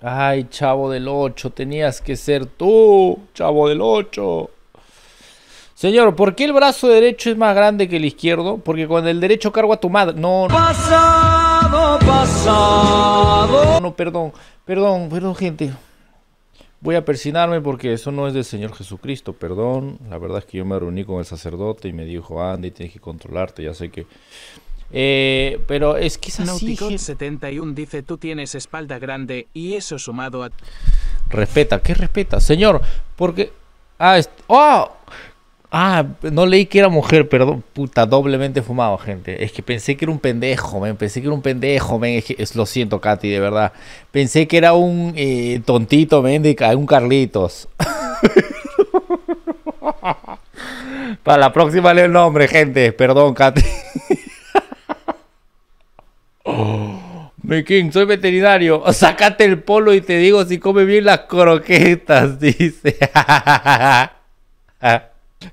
Ay, chavo del 8, tenías que ser tú, chavo del 8. Señor, ¿por qué el brazo derecho es más grande que el izquierdo? Porque con el derecho cargo a tu madre. No, no. Pasado, pasado. No, perdón, perdón, perdón, gente. Voy a persinarme porque eso no es del Señor Jesucristo, perdón. La verdad es que yo me reuní con el sacerdote y me dijo, Andy, tienes que controlarte. Ya sé que eh, pero es que es así. 71 dice, tú tienes espalda grande y eso sumado a... Respeta, ¿qué respeta? Señor, porque... Ah, ¡Oh! Ah, no leí que era mujer, perdón. Puta, doblemente fumado, gente. Es que pensé que era un pendejo, men. Pensé que era un pendejo, men. Es lo siento, Katy, de verdad. Pensé que era un eh, tontito, men, de un Carlitos. Para la próxima leo el nombre, gente. Perdón, Katy. me soy veterinario. Sácate el polo y te digo si come bien las croquetas, dice.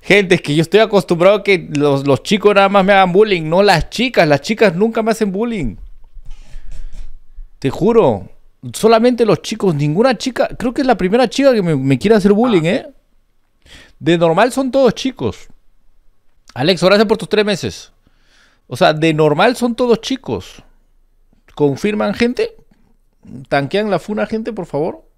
Gente, es que yo estoy acostumbrado a que los, chicos nada más me hagan bullying, no las chicas. Las chicas nunca me hacen bullying. Te juro. Solamente los chicos, ninguna chica. Creo que es la primera chica que me, me quiere hacer bullying, ¿eh? De normal son todos chicos. Alex, gracias por tus tres meses. O sea, de normal son todos chicos confirman gente, tanquean la funa gente, por favor.